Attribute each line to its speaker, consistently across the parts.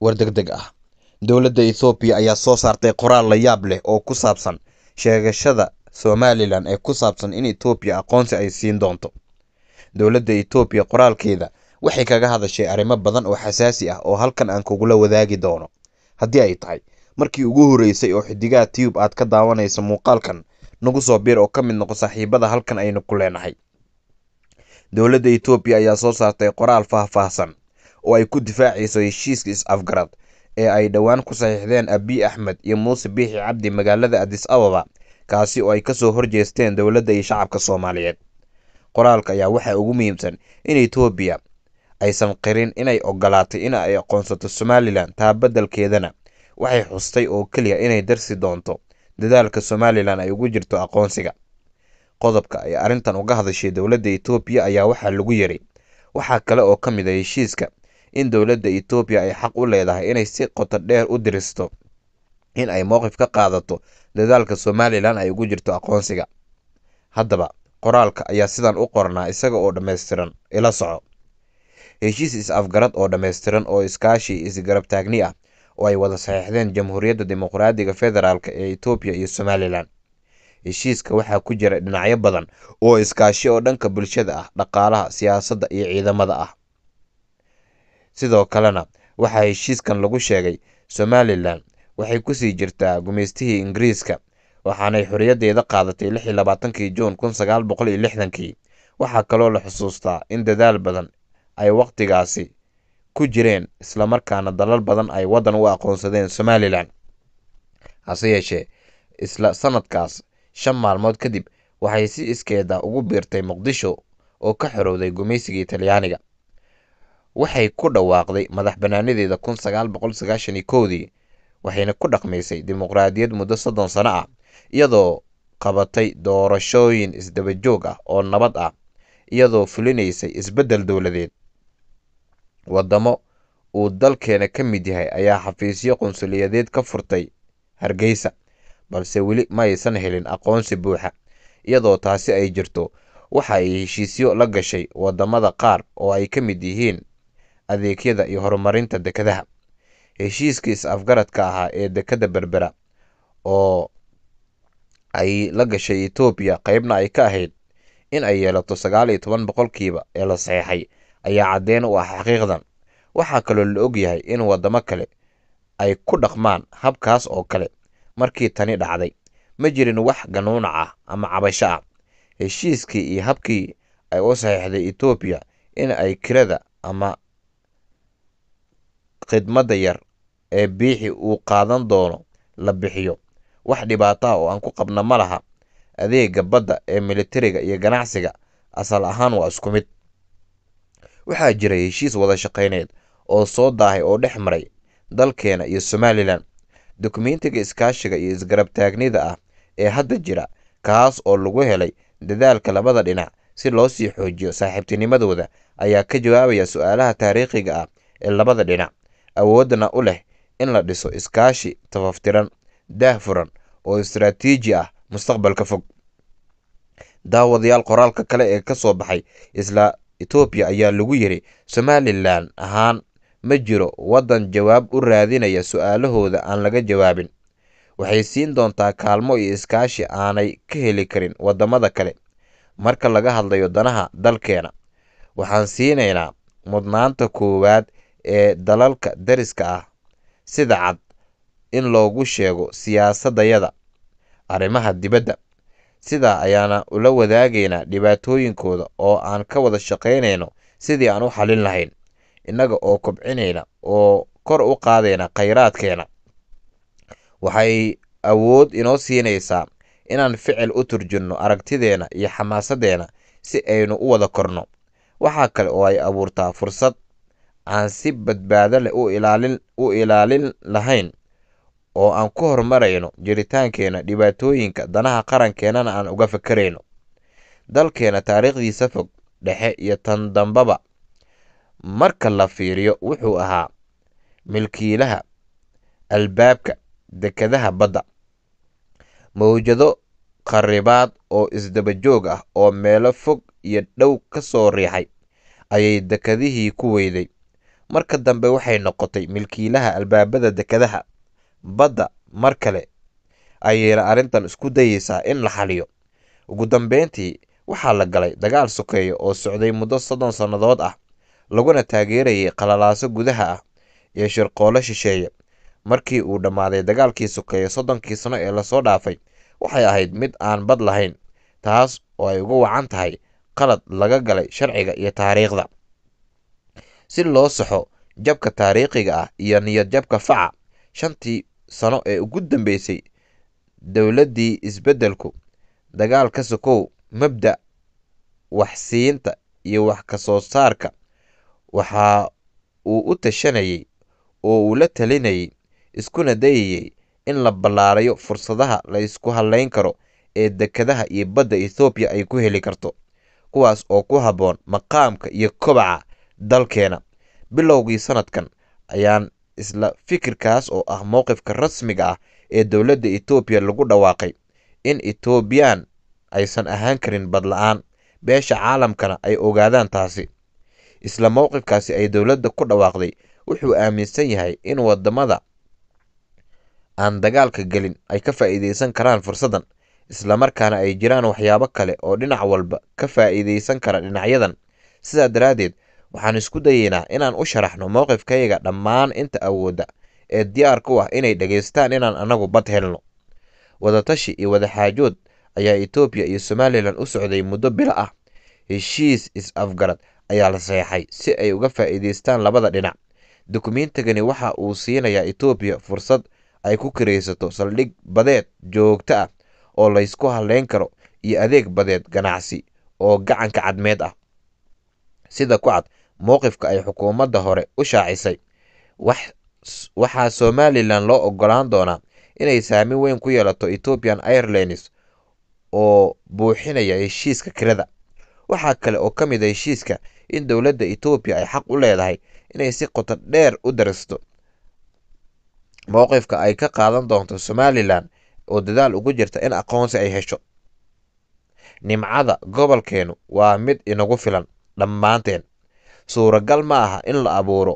Speaker 1: war degdeg ah dowladda ethoobiya ayaa soo saartay qoraal la yaab leh oo ku saabsan sheegashada somalilan ee ku saabsan in etoobiya aqoonsi ay siin doonto dowladda etoobiya qoraalkeeda waxay kaga hadashay arrimo badan oo xasaasi ah oo halkan aan kugula wadaagi doono haddii ay tahay markii ugu horreysay oo xidigaha tiyub aad ka daawanaysa muuqaalkan nagu soo biir oo ka mid noqo saaxiibada halkan aynu ku leenahay dowladda etoobiya ayaa soo saartay qoraal faahfaahsan oo ay ku difaacayso heshiiska is-afgarad ee ay dhowaan ku saxiixdeen Abiy Axmed iyo Muuse Biixi Cabdi magaalada adis Ababa kaasi oo ay ka soo horjeesteen dowladda iyo shacabka Soomaaliyeed. Qoraalka ayaa waxaa ugu muhiimsan in etoobiya aysan qirin inay ogolaatay in ay aqoonsato Somalilan taa beddelkeedana waxay xustay oo keliya inay darsi doonto dadaalka Somalilan ay ugu jirto aqoonsiga. Qodobka ay arrintan uga hadashay dowladda etoobiya ayaa waxaa lagu yiri waxaa kale oo ka mid a ah heshiiska in dowladda Itoobiya ay xaq u leedahay inay si qoto dheer u diristo in ay mowqif ka qaadato dadaalka Somalilan ay ugu jirto aqoonsiga. Haddaba, qoraalka ayaa sidan u qornaa isaga oo dhammaystiran. Ila soco. Heshiis is-afgarad oo dhammaystiran oo iskaashi isgarabtaagni ah oo ay wada saxiixdeen Jamhuuriyadda Dimuqraadiga federaalk ee etoobiya iyo Somalilan. Heshiiska waxaa ku jira dhinacyo badan oo iskaashi oo dhanka bulshada ah, dhaqaalaha, siyaasadda iyo ciidamada ah sidoo kalena waxaa heshiiskan lagu sheegay somalilan waxay kusii jirtaa gumaystihii ingiriiska waxaanay xorriyaddeeda qaadatay lix iyo labaatankii juun kun sagaal boqol iyo lixdankii waxaa kaloo la xusuustaa in dadaal badan ay wakhtigaasi ku jireen islamarkaana dalal badan ay waddan u aqoonsadeen somalilan hase yeeshee isla sanadkaas shan maalmood kadib waxay si iskeeda ugu biirtay muqdisho oo ka xorowday gumaysigii talyaaniga waxay ku dhawaaqday madaxbannaanideeda kun sagaal boqol sagaashan iyo kowdii waxayna ku dhaqmaysay dimuqraadiyad muddo soddon sano ah iyadoo qabatay doorashooyin isdabajoog ah oo nabad ah iyadoo fulinaysay isbeddel dowladeed waddamo uu dalkeena ka mid yahay ayaa xafiisyo qunsuliyadeed ka furtay hargeysa balse weli ma aysan helin aqoonsi buuxa iyadoo taasi ay jirto waxa ay heshiisyo la gashay waddamada qaar oo ay ka mid yihiin adeegyada iyo horumarinta dekedaha. Heshiiskii is-afgaradka ahaa ee dekedda Berbera, oo ay la gashay Itoobiya qaybna ay ka ahayd in ay yeelato sagaal iyo toban boqolkiiba ee la saxeexay, ayaa caddeyn u ah xaqiiqdan. Waxaa kaloo la og yahay in waddamo kale ay ku dhaqmaan habkaas oo kale. Markii tani dhacday, ma jirin wax ganuunac ah ama cabasho ah. Heshiiskii iyo habkii ay u saxeixday Itoobiya in ay kirada ama khidmadda yar ee biixi uu qaadan doono la bixiyo. Wax dhibaato ah oo aan ku qabno ma laha. adeega badda ee militariga iyo ganacsiga asal ahaan waa isku mid. Waxaa jira heshiis wada shaqeyneed oo soo daahay oo dhex maray dalkeena iyo somalilan Dukumentiga iskaashiga iyo isgarab taagnida ah ee hadda jira kaas oo lagu helay dadaalka labada dhinac si loo sii xoojiyo saaxiibtinimadooda ayaa ka jawaabaya su-aalaha taariikhiga ah ee labada dhinac awoodna u leh in la dhiso iskaashi tafaftiran daah furan oo istiraatiiji ah mustaqbalka fog. Daawadayaal qoraalka kale ee ka soo baxay isla Itoobiya ayaa lagu yiri Somalilan ahaan ma jiro waddan jawaab u raadinaya su'aalahooda aan laga jawaabin. Waxay siin doontaa kaalmo iyo iskaashi aanay ka heli karin waddamada kale. Marka laga hadlayo danaha dalkeena, waxaan siinaynaa mudnaanta koowaad ee dalalka dariska ah sida cad in loogu sheego siyaasadayada arrimaha dibadda sidaa ayaana ula wadaagaynaa dhibaatooyinkooda oo aan ka wada shaqaynayno sidii aan u xalin lahayn innaga oo kobcinayna oo kor u qaadayna khayraadkeena waxay awood inoo siinaysaa inaan ficil u turjunno aragtideenna iyo xamaasadeena si aynu u wada korno waxaa kale oo ay abuurtaa fursad aan si badbaado leh u ilaalin lahayn oo aan ku horumarayno jiritaankeena dhibaatooyinka danaha qarankeenana aan uga fekerayno. Dalkeena taariikhdiisa fog, dhexe iyo tan dambaba marka la fiiriyo wuxuu ahaa milkiilaha albaabka dekedaha badda. mawjado kharribaad oo isdaba joog ah oo meelo fog iyo dhow ka soo riixay ayay dekedihii ku weyday marka dambe waxay noqotay milkiilaha albaabada dekedaha badda mar kale ayayna arrintan isku dayeysaa in la xaliyo ugu dambeyntii waxaa la galay dagaal sokeeya oo socday muddo soddon sannadood ah laguna taageerayay qalalaaso gudaha ah iyo shirqoolo shisheeye markii uu dhammaaday dagaalkii sokeeye soddonkii sano ee lasoo dhaafay waxay ahayd mid aan bad lahayn taas oo ay ugu wacan tahay qalad laga galay sharciga iyo taariikhda si loo saxo jabka taariikhiga ah iyo niyad-jabka faca shantii sano ee ugu dambeysay dowladdii isbeddelku dagaalka sokow mabda waxsiinta iyo wax kasoo saarka waxa uu u tashanayay oo uu la talinayay iskuna dayayay in la ballaarayo fursadaha la isku halayn karo ee dekedaha iyo badda Itoobiya ay ku heli karto kuwaas oo ku habboon maqaamka iyo kobaca dalkeena bilowgii sanadkan ayaan isla fikirkaas oo ah mowqifka rasmiga ah ee dowladda etoobiya lagu dhawaaqay in etoobiyaan aysan ahaan karin badla'aan beesha caalamkana ay ogaadaan taasi isla mowqifkaasi ay dowladda ku dhawaaqday wuxuu aaminsan yahay in wadamada aan dagaalka gelin ay ka faa'iideysan karaan fursaddan isla markaana ay jiraan waxyaabo kale oo dhinac walba ka faa'iidaysan kara dhinacyadan sidaa daraaddeed waxaan isku dayeynaa inaan u sharaxno mowqifkayaga dhammaan inta awoodda ee diyaar ku ah inay dhegaystaan inaan annagu bad helno wadatashi iyo wadaxaajood ayaa etoobiya iyo somalilan u socday muddo bilo ah heshiis is-afgarad ayaa la seexay si ay uga faa'iidaystaan labada dhinac dukumiintigani waxa uu siinayaa etoobiya fursad ay ku kiraysato saldhig badeed joogto ah oo laysku halleyn karo iyo adeeg badeed ganacsi oo gacanka cadmeed ah sida ku cad mowqifka ay xukuumadda hore u shaacisay waxaa somalilan loo ogolaan doonaa inay saamin weyn ku yeelato ethiopian airlines oo buuxinaya heshiiska kirada waxaa kale oo ka mid a ah heshiiska in dowladda etoobiya ay xaq u leedahay inay si qoto dheer u daristo mowqifka ay ka qaadan doonto somalilan oo dadaal ugu jirta in aqoonsi ay hesho nimcada gobolkeenu waa mid inagu filan dhammaanteen suuragal ma aha in la abuuro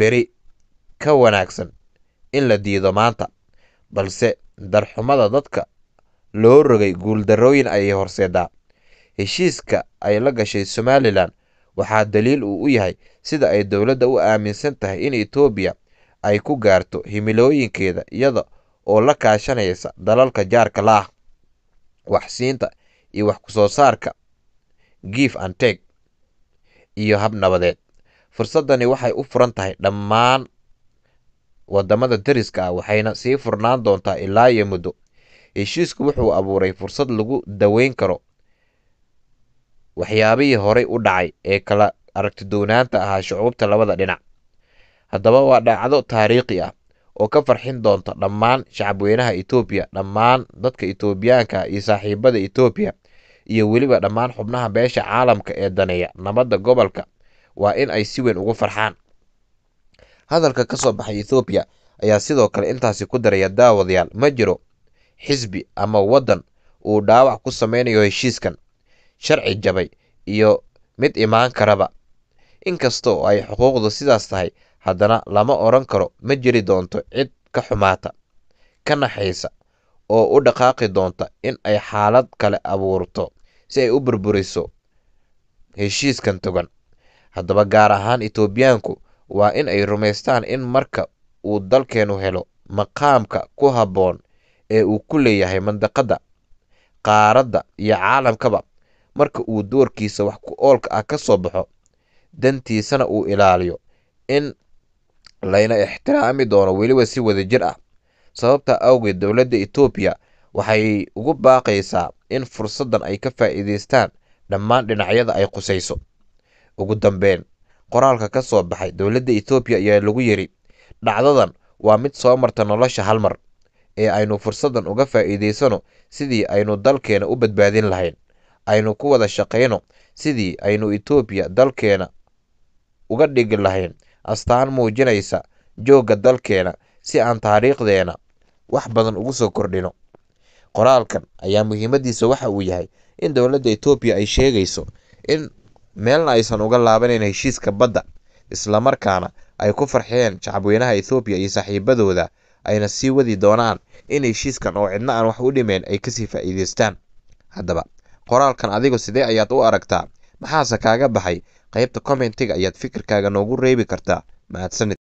Speaker 1: beri ka wanaagsan in la diido maanta balse darxumada dadka loo rogay guuldarooyin ayay horseedaa heshiiska ay la gashay somalilan waxaa daliil uu u yahay sida ay dowladda u aaminsan tahay in etoobiya ay ku gaarto himilooyinkeeda iyada oo la kaashanaysa dalalka jaarka la ah waxsiinta iyo wax ku soo saarka gif and iyo hab nabadeed. Fursaddani waxay u furan tahay dhammaan waddamada deriska ah waxayna sii furnaan doontaa ilaa iyo muddo. Heshiisku wuxuu abuuray fursad lagu daweyn karo waxyaabihii horey u dhacay ee kala aragti aragtidoonaanta ahaa shucuubta labada dhinac. Haddaba waa dhacdo taariikhi ah oo ka farxin doonta dhammaan shacabweynaha etoobiya dhammaan dadka etoobiyaanka ah iyo saaxiibada etoobiya iyo weliba dhammaan xubnaha beesha caalamka ee daneeya nabadda gobolka waa in ay si weyn ugu farxaan hadalka ka soo baxay ethoobiya ayaa sidoo kale intaasi ku daraya daawadayaal ma jiro xisbi ama waddan uu dhaawac ku samaynayo heshiiskan sharci jabay iyo mid imaan karaba inkasta oo ay xuquuqdu sidaas tahay haddana lama odhan karo ma jiri doonto cid ka xumaata ka naxaysa oo u dhaqaaqi doonta in ay xaalad kale abuurto si ay u burburiso heshiiskan togan. Haddaba gaar ahaan Itoobiyaanku waa in ay rumaystaan in marka uu dalkeenu helo maqaamka ku habboon ee uu ku leeyahay mandaqadda, qaaradda iyo caalamkaba, marka uu doorkiisa wax ku oolka ah ka soo baxo, dantiisana uu ilaaliyo in layna ixtiraami doono weliba si wada jir ah sababta awgeed dowladda etoobiya waxay ugu baaqaysaa in fursaddan ay ka faa'iidaystaan dhammaan dhinacyada ay khusayso. Ugu dambeyn, qoraalka ka soo baxay dowladda etoobiya ayaa lagu yidhi dhacdadan waa mid soo marta nolosha hal mar ee aynu fursadan uga faa'iidaysano sidii aynu dalkeena u badbaadin lahayn, aynu ku wada shaqayno sidii aynu etoobiya dalkeena uga dhigi lahayn astaan muujinaysa joogga dalkeena si aan taariikhdeena wax badan ugu soo kordhino qoraalkan ayaa muhiimadiisa waxa uu yahay in dowladda etoobiya ay sheegayso in meelna aysan uga laabanayn heshiiska badda islamarkaana ay ku farxeen shacabweynaha ethoobiya iyo saaxiibadooda ayna sii wadi doonaan in heshiiskan oo cidna aan wax u dhimeen ay kasii faa'iideystaan haddaba qoraalkan adigu sidee ayaad u aragtaa maxaase kaaga baxay qaybta commentiga ayaad fikirkaaga noogu reebi kartaa mahadsanid